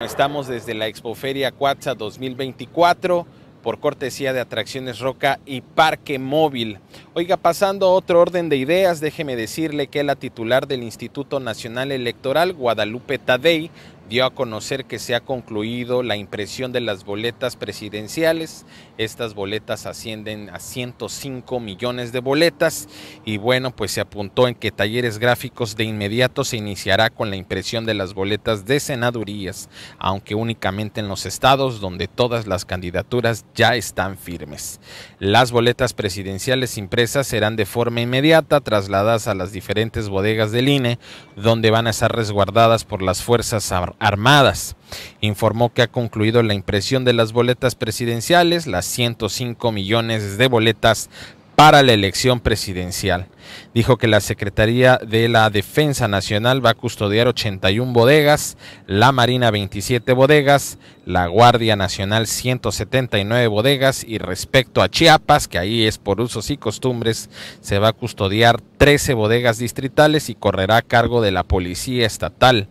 Estamos desde la Expoferia Cuatza 2024 por cortesía de Atracciones Roca y Parque Móvil. Oiga, pasando a otro orden de ideas, déjeme decirle que la titular del Instituto Nacional Electoral, Guadalupe Tadei, dio a conocer que se ha concluido la impresión de las boletas presidenciales. Estas boletas ascienden a 105 millones de boletas y bueno, pues se apuntó en que talleres gráficos de inmediato se iniciará con la impresión de las boletas de senadurías, aunque únicamente en los estados donde todas las candidaturas ya están firmes. Las boletas presidenciales impresas serán de forma inmediata trasladadas a las diferentes bodegas del INE, donde van a estar resguardadas por las fuerzas armadas. Informó que ha concluido la impresión de las boletas presidenciales, las 105 millones de boletas para la elección presidencial. Dijo que la Secretaría de la Defensa Nacional va a custodiar 81 bodegas, la Marina 27 bodegas, la Guardia Nacional 179 bodegas y respecto a Chiapas, que ahí es por usos y costumbres, se va a custodiar 13 bodegas distritales y correrá a cargo de la Policía Estatal.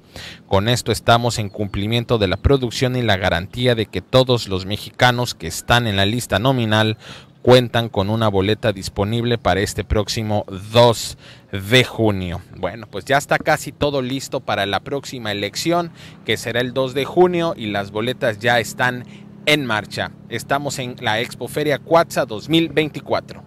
Con esto estamos en cumplimiento de la producción y la garantía de que todos los mexicanos que están en la lista nominal cuentan con una boleta disponible para este próximo 2 de junio. Bueno, pues ya está casi todo listo para la próxima elección, que será el 2 de junio, y las boletas ya están en marcha. Estamos en la Expo Feria Cuatza 2024.